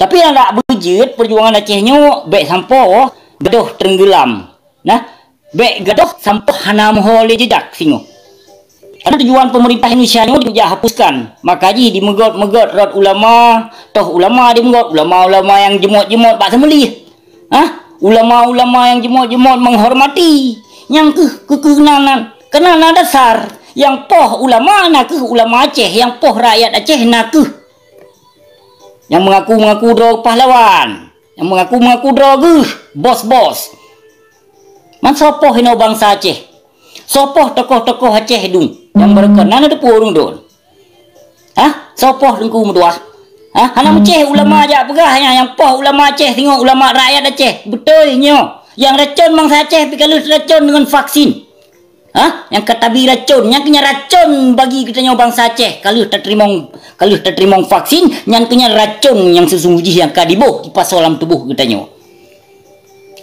Tapi yang nak berjut perjuangan Aceh nyu baik sampah oh, gaduh tenggelam. Nah, baik gaduh sampah hana moho le jejak singo. Ada tujuan pemerintah Indonesia nyu dia hapuskan. Makaji di megot-megot rod ulama, toh ulama di megot ulama-ulama yang jemot-jemot bak semeli. Hah? Ulama-ulama yang jemot-jemot menghormati yang ke kekenanan, kenanan dasar yang poh ulama nak ke ulama Aceh yang poh rakyat Aceh nak ke yang mengaku-mengaku dah pahlawan. Yang mengaku-mengaku dah ke bos-bos. Man sopoh ini bangsa Aceh. Sopoh tokoh-tokoh Aceh dung. Yang berkenan ada purung dun. Hah? Sopoh dengku mudua. Hah? Hanam hmm. Aceh ulama aja pegahnya. Yang poh ulama Aceh tengok ulama rakyat Aceh. Betul nyo. Yang racun bangsa Aceh lu racun dengan vaksin. Hah? Yang ketabi racun. Yang kena racun bagi kita nyo bangsa Aceh. Kalau tak terima kalau kita terima vaksin nyantunya racun yang sesungguhnya yang kadibo di pasal dalam tubuh katanya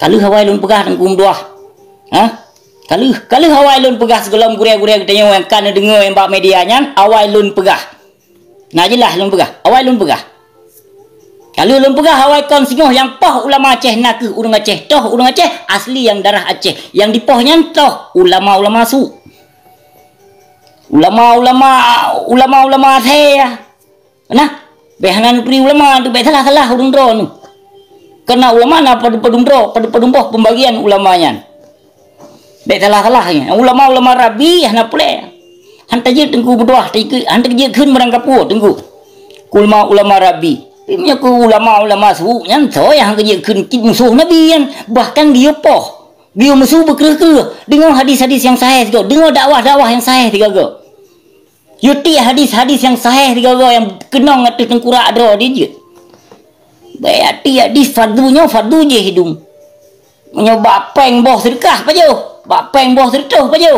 kalau hawai lun pegah dan kum dua ha kalau kalau hawai lun pegah segelam gurih kita katanya yang kena dengar yang bak medianya hawai lun pegah najilah lun pegah hawai lun pegah kalau lun pegah hawai kon singoh yang poh ulama Aceh nak urang Aceh toh urang Aceh asli yang darah Aceh yang di dipohnya toh ulama-ulama su ulama-ulama ulama-ulama teh ya. Nah, behanan pri ulama tu be lah salah salah urun dro nu. Karena ulama na pada pada dro, pada pada umpoh pembagian ulamanya. Be salah salah ya. Ulama ulama rabi hana pule. Han tajir tengku berdoa, tajir han tajir kun merangkap ku tengku. Kulma ulama rabi. Ini aku ulama ulama suhu yang saya yang kerja kun kit musuh nabi yang bahkan dia poh dia musuh berkerja dengan hadis-hadis yang sahih juga dengan dakwah-dakwah yang sahih juga. juga. Yuti hadis-hadis yang sahih di gawa yang kena ngatu tengkurak dro di je. Bayati hadis fardunya fardu je hidung. Menyo bapeng boh sedekah pa jo. Bapeng boh sedekah pa jo.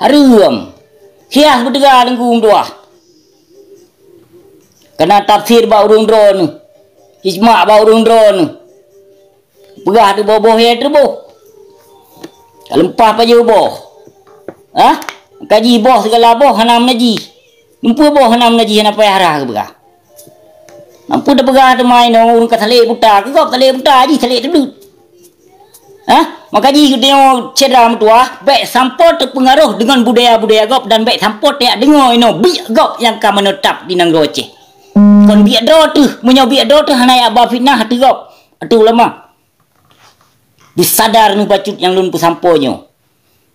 Haram. Kiah berdega dengkung doa. Kena tafsir ba urung dro ni. ba urung dro ni. tu boh-boh ya tu boh. Kalempah pa jo boh. Ha? Kaji boh segala boh hanam naji. Empu boh nak mengaji nak payah rah ke berah. Mampu dah berah tu main orang urung ke telik buta. Ke kau telik buta aji telik tu dulu. Ha? Maka ji kita tengok cedera mutua. Baik sampot terpengaruh dengan budaya-budaya kau. Dan baik sampot yang dengar ini. Bik kau yang kau menetap di Nang Roceh. Kau biak doh tu. Menyo biak doh tu. Hanya abah fitnah tu kau. Itu lama. Disadar ni bacut yang lu pun sampo ni.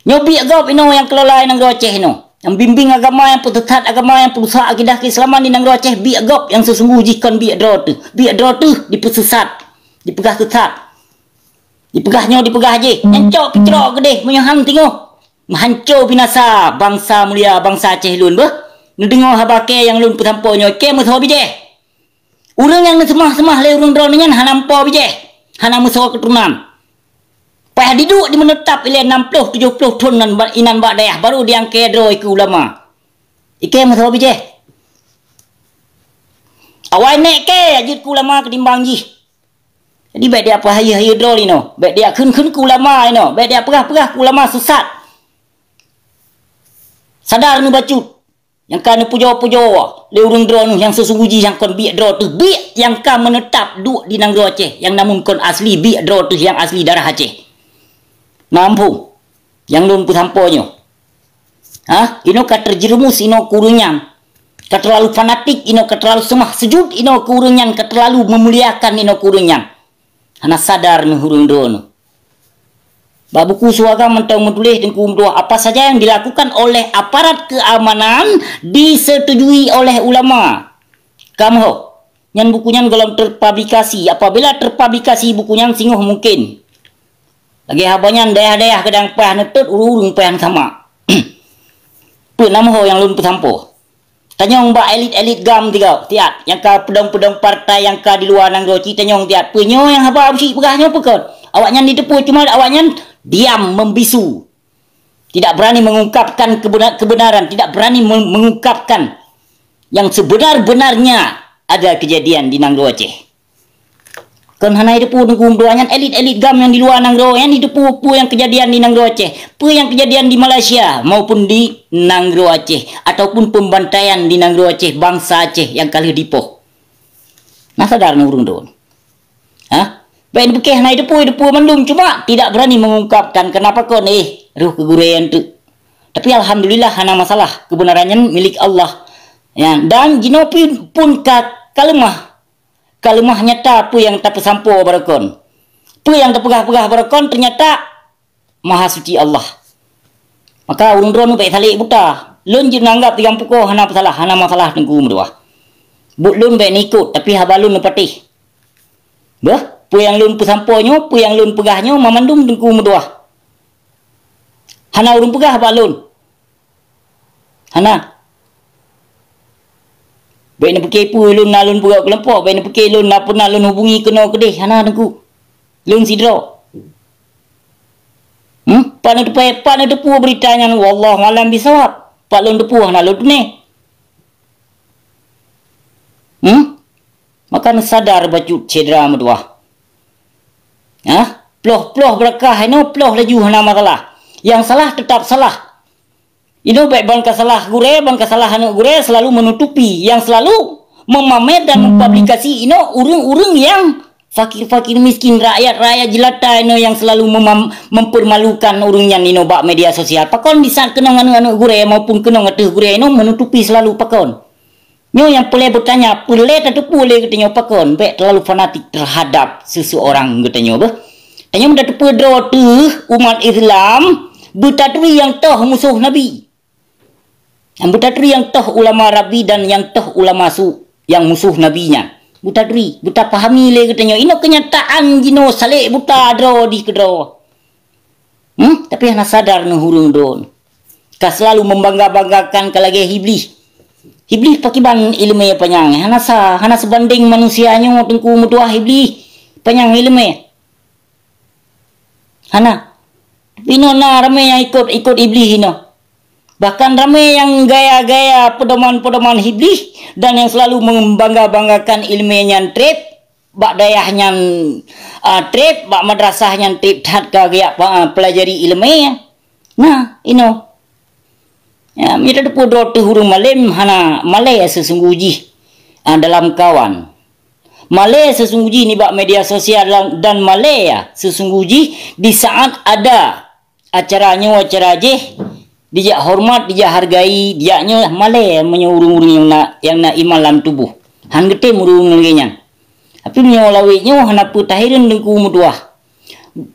Nyobik kau ini yang kelola Nang Roceh ini yang bimbing agama yang pertetat agama yang perusahaan akidah keislaman di negeri Aceh bi agop yang sesungguh jikan bi adro tu bi adro tu dipersesat dipegah tetap dipegahnya dipegah aje encok mm-hmm. pitrok gede menyohan tengok menghancur binasa bangsa mulia bangsa Aceh lun bah nu dengar habake yang lun pertampoknya ke mesti hobi je yang semah-semah le urang dronengan ha nampo bije ha nama sorok keturunan Payah diduk di menetap ilai 60 70 tun nan inan ba daya baru diang kedro iku ulama. Ike mo apa je. Awai nek ke ajit ku ulama ketimbang ji. Jadi baik dia apa haya-haya dro ni no. Baik dia kun-kun ku ulama ni no. Baik dia perah-perah ku ulama sesat. Sadar nu bacut. Yang kan pujo-pujo le urung dro nu yang sesungguhnya yang kon bi dro tu bi yang kan menetap duk di nang Aceh yang namun kon asli bi dro tu yang asli darah Aceh mampu yang lu pun sampo ha ino ka terjerumus ino kurunyang ka terlalu fanatik ino ka terlalu semah sejud ino kurunyang ka terlalu memuliakan ino kurunyang hana sadar nuhurun dono Buku suaga mentang menulis dan kumduah apa saja yang dilakukan oleh aparat keamanan disetujui oleh ulama. Kamu, yang bukunya dalam terpublikasi. Apabila terpublikasi bukunya, singuh mungkin lagi habanya daerah-daerah kadang payah netut urung payah sama tu nama ho yang lun pertampo tanya ong ba elit-elit gam tiga tiat yang ka pedong-pedong partai yang ka di luar nang go cita nyong tiat punyo yang haba abusi pegahnya pekot awaknya di depu cuma awaknya diam membisu tidak berani mengungkapkan kebenar kebenaran tidak berani mengungkapkan yang sebenar-benarnya ada kejadian di Nanggo Aceh. Kan hanai depu nunggum doa yang elit-elit gam yang di luar nang roh. Yang depu pu yang kejadian di nang roh Aceh. Pu yang kejadian di Malaysia maupun di nang roh Aceh. Ataupun pembantaian di nang roh Aceh. Bangsa Aceh yang kali dipoh. Nah sadar nunggum doa. Hah? Baik ni bukih hanai depu, depu mendung. Cuma tidak berani mengungkapkan kenapa kau ni. Eh, ruh kegurian tu. Tapi Alhamdulillah hana masalah. Kebenarannya milik Allah. Ya. Dan jinopi pun kak kalemah kalemah nyata apa yang tak pesampo barakon. Apa yang tak pegah pegah barakon ternyata maha suci Allah. Maka urung ron baik salik buta. Lun jin nanggap tiang puko hana salah hana masalah tunggu berdua. Buk lun baik nikut tapi habalun nepatih. Bah, pu yang lun pu sampo pu yang lun pegahnyo mamandum tunggu berdua. Hana urung pegah balun. Hana Baik nak pergi pun, lu nak lu pergi ke Baik nak pergi, lu nak pernah hubungi kena ke deh. Hana nak ku. Lu sidra. Hmm? Pak nak tepuk, pak nak tepuk beritanya. Wallah, malam bisawab. Pak lu tepuk, nak lu tunai. Hmm? Makan sadar baju cedera mertua. Ha? ploh peloh berkah. Ini ploh laju nama kalah. Yang salah tetap salah. Ini baik bang kesalah gure, bang kesalahan anak gure selalu menutupi, yang selalu memamer dan hmm. mempublikasi ini urung-urung yang fakir-fakir miskin rakyat rakyat jelata ini yang selalu mempermalukan urungnya ini bak media sosial. Pakon di saat kenang anak-anak gure maupun kenang atuh gure ini menutupi selalu pakon. Nyo yang boleh bertanya, boleh atau boleh katanya pakon, baik terlalu fanatik terhadap seseorang katanya apa? Tanya mendatupu draw tu umat Islam, Butatui yang toh musuh Nabi. Butadri yang toh ulama Rabi dan yang toh ulama Su yang musuh nabinya. Butadri, buta pahami le katanya. Ini kenyataan jino salik buta dro di kedro. Hmm? Tapi yang sadar nu hurung don. Ka selalu membangga-banggakan ke lagi iblis. Iblis pakai ban ilmu yang panjang. Hanasa, hanasa banding manusianya tengku mutuah iblis. Panjang ilmu Hana. Tapi no na ramai yang ikut ikut iblis ini. Bahkan ramai yang gaya-gaya pedoman-pedoman hiblis dan yang selalu membangga-banggakan ilmu yang trip, bak dayah yang uh, ah, trip, bak madrasah yang trip, dan kaya uh, ah, pelajari ilmu yang. Nah, ino. Ya, mira depo do tuhuru Malam hana malay sesungguhji uh, dalam kawan. Malaya sesungguhji ni bak media sosial dalam, dan Malaya ya, sesungguhji di saat ada acaranya acara jeh dia hormat, dia hargai, dia nya malai yang punya urung-urung yang nak, yang nak iman dalam tubuh. Han gete murung lagi Tapi nya lawe nya han apa tahirin dengku mudua.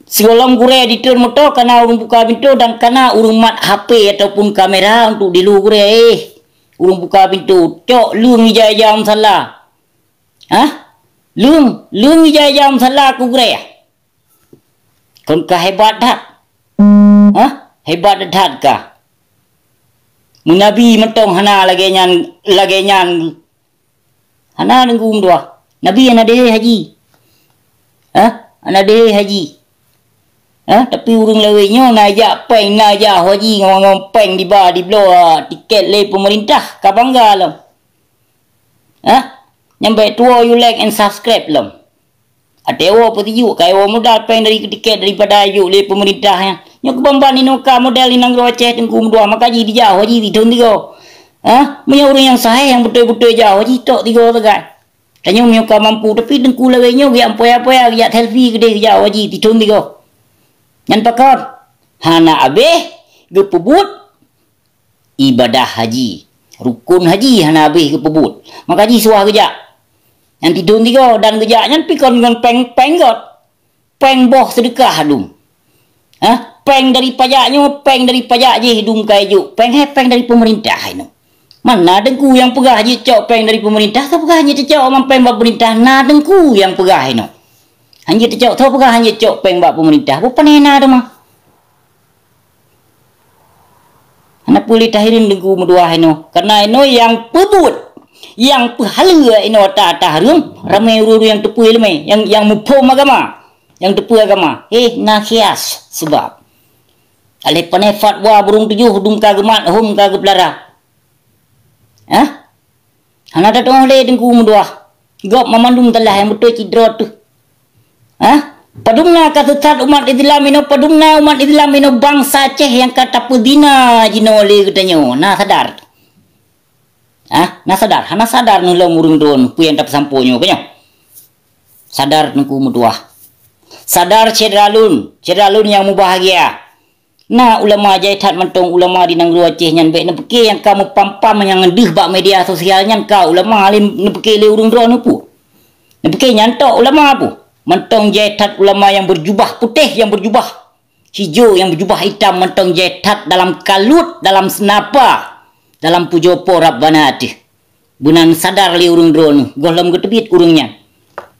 Segolong gure di tur moto kana urung buka pintu dan kana urung mat HP ataupun kamera untuk di luar gure eh. Urung buka pintu, cok lu ngijai jam salah. Ha? Lu, lu ngijai jam salah ku gure Kon ah? ka hebat dah. Ha? Hebat dah kah? Munabi mentong hana lagenyan lagenyan hana nenggum dua. Nabi yang ada haji. Ah, ha? ada haji. Ah, ha? tapi urung lewenyo na ja peng na ja haji ngomong peng di ba di blo ha? tiket le pemerintah ka bangga lo. Ah, ha? nyambe tua you like and subscribe lo. Atewo putiju kai wo modal peng dari tiket daripada you le pemerintah yang ha? Nyok bomba ni nuka model ni nang roce tin kum dua maka ji dia ho ji ditun tigo. Ha? Mi urang yang sahih yang betul-betul ja ho ji tok tigo tu Tanya mi ka mampu tapi tin ku lawe nyok ya ampoy apoy ya telvi gede ja ho ji ditun tigo. Nyan pakot. Hana abe gepebut ibadah haji. Rukun haji hana abe gepebut. Maka ji suah geja. Yang tidur tiga dan geja nyan pikon dengan peng-peng got. Peng boh sedekah dum. Ha? peng dari pajaknya, peng dari pajak je hidung kayu. Peng he peng dari pemerintah no Mana dengku yang pegah je cok peng dari pemerintah. Tak pegah je cok orang peng buat pemerintah. Na dengku yang pegah no Hanya cok tau pegah hanya cok peng buat pemerintah. Apa ni na ada mah? Anak pulih tahirin dengku mendua ini. Karena no yang pebut. Yang pehala no tak tahrim. Ramai uru-uru yang tepuh ini. Yang yang mumpung agama. Yang tepuh agama. Eh, nak hias. Sebab. Alih panai fatwa burung tujuh hudung ka gemat hum ka ke pelara. Hah? Hana ta tong le dengku mudua. Gop mamandum telah yang betul cidra tu. Hah? padungna ka tetat umat Islam ino padungna umat Islam ino bangsa Aceh yang kata pedina jino le katanya. Na sadar. Hah? Ha? Na sadar. Hana sadar nu lo murung don pu yang tap sampunyo kanyo. Sadar dengku mudua. Sadar cedralun, cedralun yang mubahagia. Nah ulama jahitan mentong ulama di nang luar ceh nyan baik nepeke yang kamu pampam yang ngedih bak media sosial nyan kau ulama alim nepeke le urung roh nupu. Nepeke nyantok ulama apa? Mentong jahitan ulama yang berjubah putih yang berjubah hijau yang berjubah hitam mentong jahitan dalam kalut dalam senapa dalam pujopo rabbana atih. Bunan sadar le urung roh nu. Golam getebit urungnya.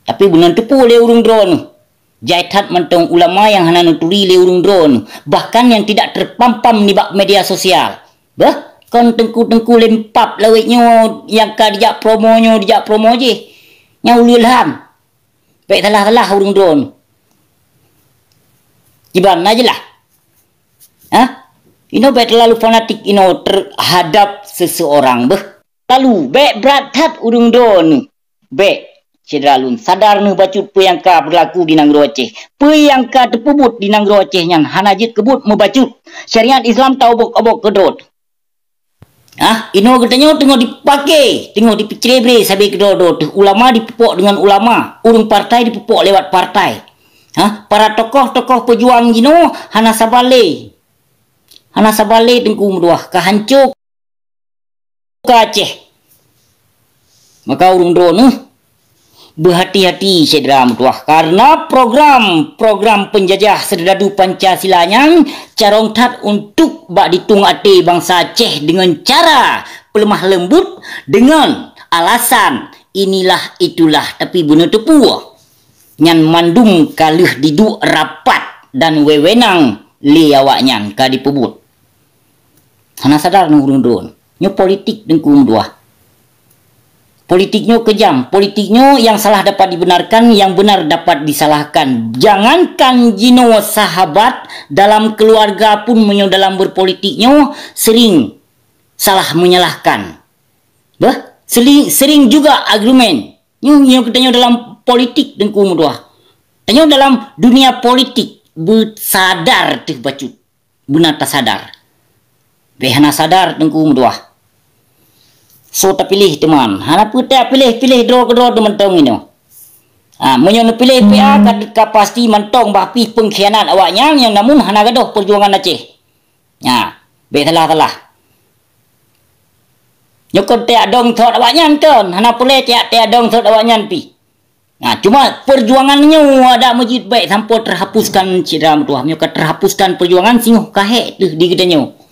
Tapi bunan tepu le urung roh Jaitat mentung ulama yang hana nuturi leurung drone, bahkan yang tidak terpampam di bak media sosial. Bah, kon tengku-tengku lempap lawiknya yang ka dijak promonyo, dijak promo je. Yang ulul ham. Baik salah-salah urung drone. Iban aja lah. Ha? Ino baik terlalu fanatik ino terhadap seseorang. Bah, lalu baik berat hat urung drone. Baik. Cedralun sadar ne bacut peyangka berlaku di Nanggro Aceh. Peyangka terpubut di Nanggro Aceh yang hanajit kebut membaca Syariat Islam tau obok-obok ke Ah, ha? ini ino katanya tengok dipakai, tengok dipicerebre sabe ke drot. Ulama dipupuk dengan ulama, urung partai dipupuk lewat partai. Ah, para tokoh-tokoh pejuang gino hana sabale. Hana sabale tengku meduah kehancur ke Aceh. Maka urung drone. Eh? berhati-hati saudara mertuah karena program-program penjajah serdadu Pancasila yang carong tat untuk bak ditung ate bangsa Aceh dengan cara pelemah lembut dengan alasan inilah itulah tapi buna tepu nyan mandung kalih diduk rapat dan wewenang li awak nyan ka dipebut sadar nurun-nurun nyo politik dengkung duah Politiknya kejam, politiknya yang salah dapat dibenarkan, yang benar dapat disalahkan. Jangankan Jino sahabat dalam keluarga pun dalam berpolitiknya sering salah menyalahkan. Bah, sering, sering juga argumen. Yang kita dalam politik dan kumudua. Tanya dalam dunia politik bersadar teh bacut. Benar tak sadar. Behana sadar tengku mudah. So terpilih teman. Ha, pun tak pilih? Pilih draw ke draw tu mentong ini. Ha, Menyo nu pilih PA kad ka pasti mentong bapi pengkhianat awak nyang yang namun hana gaduh perjuangan Aceh. Ya, be telah telah. Nyo kon te adong thot awak nyang kon, hana pulih te te adong thot awak nyang pi. Nah, ha, cuma perjuangan nyo ada mujid baik sampai terhapuskan cira mutuah nyo ka terhapuskan perjuangan singuh kahe tu di gedenyo.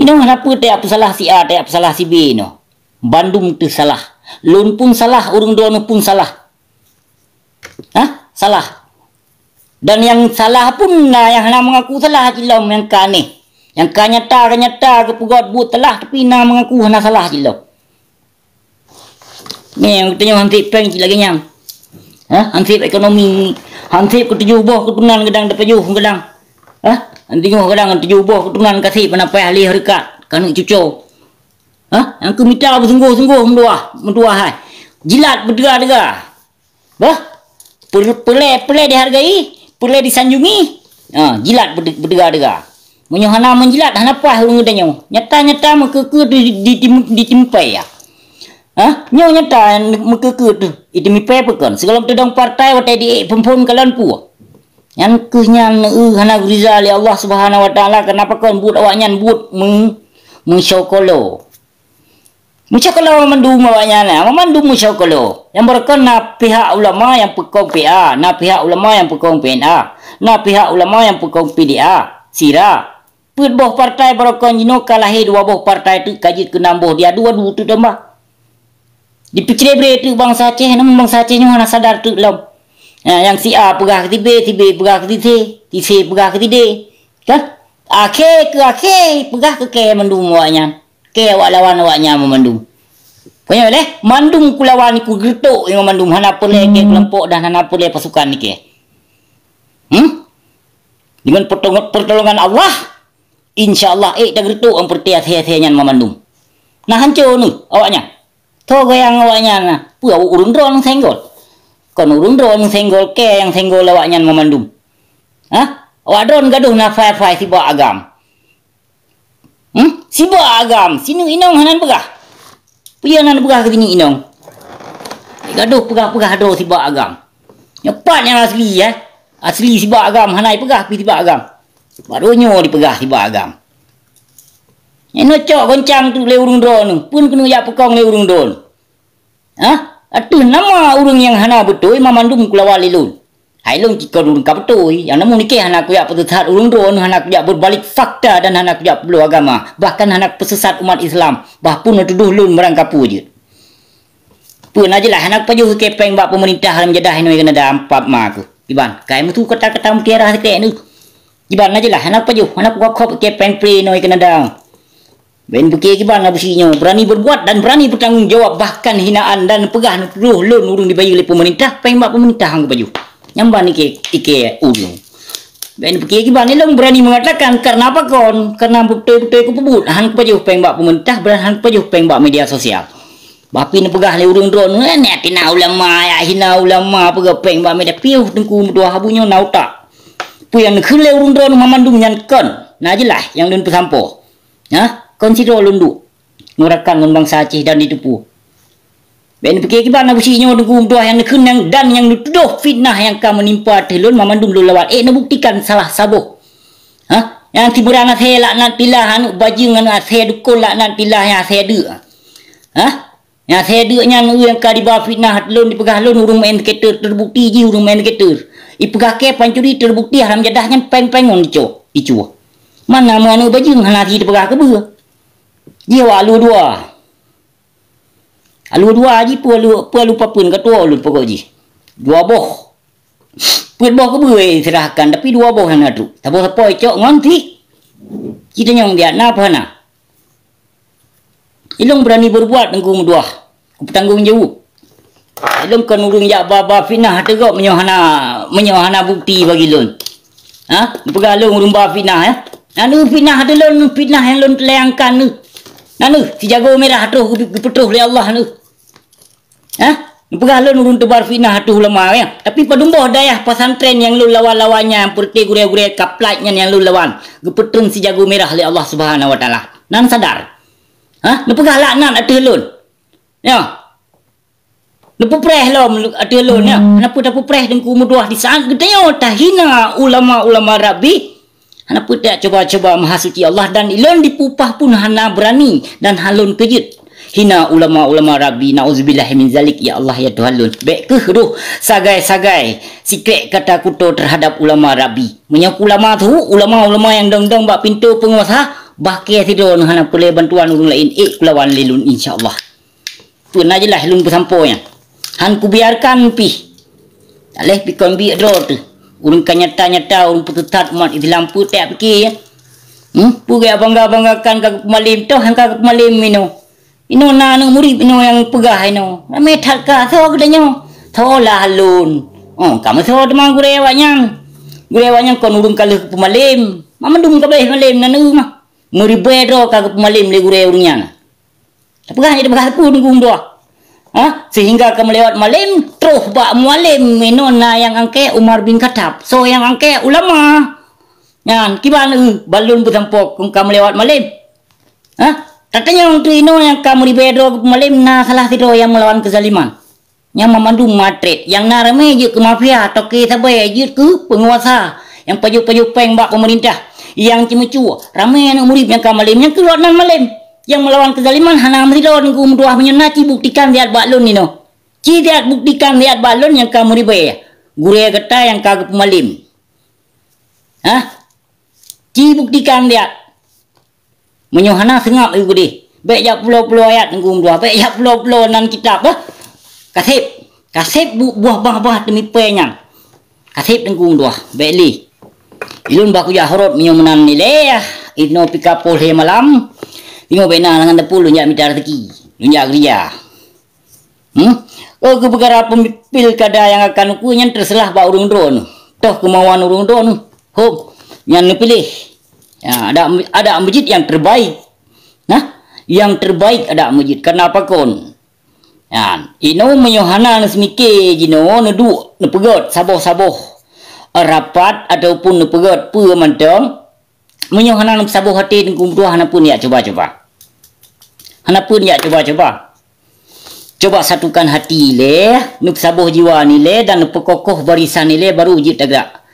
Ini kenapa tak apa salah si A, tak apa salah si B ini? Bandung tu salah. Lun pun salah, urung dua pun salah. Hah? Salah. Dan yang salah pun nah, yang nak mengaku salah cilam yang kan ni. Yang kan nyata, kan nyata, ke pegawat buat telah tapi nak mengaku nak salah cilam. Ni yang kita nyawa hansip peng Lagi kenyang. Hah? Hansip ekonomi. Hansip ketujuh buah ketunan kedang dapat juh kedang. Dapat juh, kedang. Ha? Nanti tengok kadang nanti jubah ketungan kasih pada payah ahli harikat. Kanu cucu. Ha? Yang ke minta apa sungguh-sungguh mendua. hai. Jilat berdera-dera. Ha? Pelai-pelai dihargai. Pelai disanjungi. Ha? Jilat berdera-dera. Menyohana menjilat. Hana payah orang katanya. Nyata-nyata mekeke di ditimpai ya. Ha? Nyo nyata mekeke tu. Itu mipai apa kan? Segala petudang partai. Wata di pempun pun kalan puah. Yang kenyang ne'u hana guriza li Allah subhanahu wa ta'ala kenapa kau buat awak nyan but mensyokolo. Mensyokolo mendung awak nyan ne, awak mendung mensyokolo. Yang berkata na pihak ulama yang pekong PA, na pihak ulama yang pekong PNA, na pihak ulama yang pekong PDA, sira. Put boh partai berkata jino kalahi dua boh partai tu kaji kenambuh dia dua dua tu tambah. di pikir beri tu bangsa Aceh, namun bangsa Aceh ni mana sadar tu lah. Ha, yang si A ke si B, si B ke si C, si C ke si D. Kan? Akhir ke akhir, pegah ke ke mendung awaknya. Ke awak lawan awaknya memandung. Punya boleh? Mandung ku lawan ku getuk dengan mandung. Hana boleh ke kelompok dan hana boleh pasukan ni ke. Hmm? Dengan pertolongan Allah, insya Allah eh dah getuk yang pertiasa yang memandung. Nah hancur ni awaknya. Tuh goyang awaknya. Puh, urung-urung senggol. Kon rundung senggol ke yang senggol lewat nyan memandum. Ha? Awak dron gaduh na fai-fai si agam. Hmm? Si agam. Sini inong hanan pegah. Pian hanan pegah ke sini inong. Gaduh pegah-pegah dron si agam. Nyepat yang asli ya. Eh? Asli si agam. Hanai pegah pi si buah agam. Barunya dipegah si buah agam. ini nocok goncang tu leurung dron. Pun kena ya pekong leurung dron. Ha? Atu nama urung yang hana betul, ima mandung kula wali lun. Hai lun jika urung ka betul, yang namun ni ke hana kuyak pesesat urung dun, hana kuyak berbalik fakta dan hana kuyak perlu agama. Bahkan hana pesesat umat Islam, bahpun tuduh lun merangkapu je. Pun aja lah, hana kepaju kepeng bak pemerintah alam jadah ini kena dampak ma aku. Iban, kaya mutu kata-kata mutiara sekejap ni. Iban aja lah, hana kepaju, hana kuakop kepeng pre ini kena dampak. Ben pikir ke bang abisinya berani berbuat dan berani bertanggungjawab bahkan hinaan dan pegah nuruh lun urung dibayar oleh pemerintah pembak pemerintah hang baju. Nyamban ni ke tike ulung. Ben pikir ke bang elong berani mengatakan karena apa kon? Karena betul-betul ku pebut hang baju pembak pemerintah berani hang baju pembak media sosial. Bapi ni pegah le urung dron eh, ni tina ulama ya hina ulama pegah pembak media piuh tengku dua habunya nauta. Puyan kele urung dron mamandung nyankan. Najilah yang dun pesampo. Hah? konsider lundu nurakan ngun bangsa Aceh dan ditupu Ben fikir kibar nak usinya nunggu doa yang nekun yang dan yang nutuduh fitnah yang kamu menimpa telun mamandum lu lawat. eh nebuktikan salah sabo, ha yang tiburan nak saya lak nak tilah anu baju dengan nak saya dukul lak nak tilah yang saya duk ha yang saya duk yang nunggu yang kadi bawa fitnah telun dipegah lun urung main keter terbukti ji urung main keter ipegah ke pancuri terbukti haram jadah yang peng-pengon dicu dicu mana mana baju yang nak saya dipegah kebuah dia wak alu dua. Alu dua je pun alu, pun alu papun kat tua alu pokok je. Dua boh. Pun boh ke boleh serahkan tapi dua boh yang tu. Tapi apa yang cok nganti. Kita nyong dia nak apa nak. Ilong berani berbuat dengan kamu dua. Aku bertanggung jauh. Ilong kan urung jak baba fitnah tegak menyohana menyohana bukti bagi lon. Ha? Pegalung urung baba fitnah ya. Anu fitnah ada lon fitnah yang lon telayangkan ni nanu si jago merah hatu hubi kuputu hule Allah nanu. Hah? Nampak halu nurun tu barfi na hatu hule mawe. Ya. Tapi padumbo daya pesantren yang lu lawan lawannya yang purte gure gure kaplatnya yang lu lawan. Kuputun si jago merah oleh Allah subhanahu wa taala. Nan sadar. Hah? Nampak halu nan atu hulun. Ya. Nampu preh lo, atu hulun ya. Nampu nampu preh dengan kumuduah di sana. Kita yang tahina ulama ulama rabi. Hana putih tak cuba-cuba mahasuci Allah dan ilon dipupah pun hana berani dan halun kejut. Hina ulama-ulama rabbi na'uzubillah min zalik ya Allah ya Tuhan lun. Baik ke huruf sagai-sagai sikrek kata kuto terhadap ulama rabbi. Menyak ulama tu ulama-ulama yang dong-dong bak pintu penguasa bahke tidur hana pula bantuan urung lain ik eh, kelawan lilun insyaAllah. Pun ajalah lun bersampo yang. Han ku biarkan pi. Tak leh pi kon bi adro tu. Urung kanyata nyata urung petetat mat itu lampu tak pergi ya. Hmm? Pugai bangga banggakan ke kemalim tu hangka ke kemalim minu. Ino na anu murid ino yang pegah ino. Ramai tak ka so gedanyo. Thola halun. Oh kamu so de mang gure wanyang. Gure wanyang kon urung kali ke kemalim. Mamandung ke bae kemalim na nu mah. Murid bedo ka kemalim le gure urungnya. Tapi kan jadi bekas pun gung dua. Ha? Sehingga ke melewat malam Terus buat mualim Menona lah yang angke Umar bin Khattab So yang angke ulama Ya, kibana uh, balun bertampok kung kamu lewat malam. Ha? Katanya untuk ino yang kamu dibedo malam na salah sido yang melawan kezaliman. Yang memandu matret, yang narame je ke mafia atau ke sabai je ke penguasa. Yang paju-paju peng bak pemerintah. Yang cimucu, ramai yang murid yang kamu malam yang keluar nan malam yang melawan kezaliman hana amri lawan ku mudah menyenati buktikan diat balon ni no. Ci diat buktikan diat balun yang kamu ribe. Gure kata yang kagak pemalim. Ha? Ci buktikan diat. Menyuh hana sengap ibu di. Baik jap pulau-pulau ayat ku dua, Baik jap pulau-pulau nan kitab ah. Kasip. Kasip buah bah-bah demi penya. Kasip dengku mudah. Baik li. Ilun baku jahrot menyuh menan nilai. Ah. Ibnu pikapul he malam. Lima pena dengan tepul Lunjak minta rezeki Lunjak kerja Hmm? Oh, ke perkara pemimpil kadar yang akan aku Yang terselah buat urung drone Toh kemauan urung drone Hop Yang dipilih ya, Ada ada masjid yang terbaik Nah ha? Yang terbaik ada masjid Kenapa kon Ya, ino menyohana nesmike jino nedu nepegot saboh saboh rapat ataupun nepegot pu mantong menyohana saboh hati dan kumpulan pun ya cuba cuba. Kenapa ya cuba-cuba? Cuba satukan hati le, nup sabuh jiwa ni le dan pekokoh barisan ni le baru uji tegak.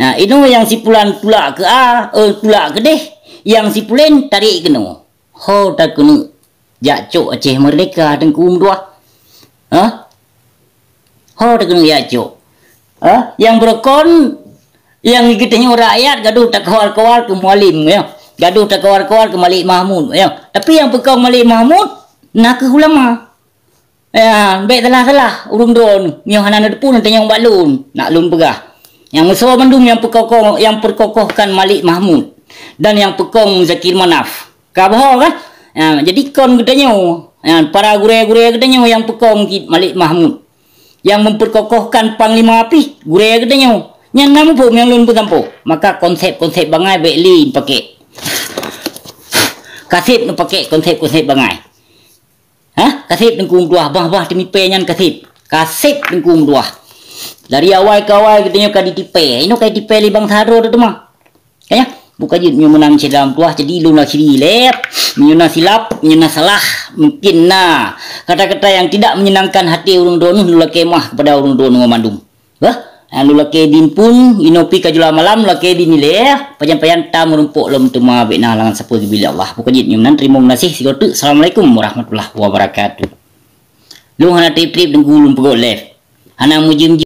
Nah, ha, itu yang sipulan pula ke a, eh uh, oh, pula ke deh. Yang sipulan tarik kena. Ho tak kena. Jak cok Aceh merdeka dan kum dua. Ha? Ho tak kena jak cok. Ha? Yang berkon yang ketenyo rakyat gaduh tak kawal-kawal ke mualim ya gaduh tak kawar-kawar ke Malik Mahmud ya. tapi yang pekau Malik Mahmud nak ke ulama ya baik telah salah urung don nyoh hanan depu nanti nyoh balun nak lun pegah yang musuh mandum yang perkokoh yang perkokohkan Malik Mahmud dan yang pekong Zakir Manaf kabah kah ya, jadi kon ketanya ya, para gure-gure ketanya yang pekong Malik Mahmud yang memperkokohkan Panglima Api gure ketanya yang namu pun yang lun tampu. maka konsep-konsep bangai baik lin pakai kasip nu pakai konsep-konsep bangai ha kasip tengkung dua bah-bah demi penyan kasip kasip tengkung dua dari awal ke awal katanya kan ditipe ino kan ditipe li bang saro tu mah kaya bukan jut nyu menang ce dalam tuah jadi lu nak sini lep nyu nak silap nyu nak salah mungkin nah kata-kata yang tidak menyenangkan hati urung donuh nu lekemah kepada urung donuh mandung Ha, lu laki din pun inopi kajula malam laki din ile pajan-pajan ta merumpuk lom tu ma bekna langan sapu di bilik Allah. Bukan jit nyumnan terima nasih sigotu. Assalamualaikum warahmatullahi wabarakatuh. Lu hana trip-trip dengku lum pegok left. Hana mujim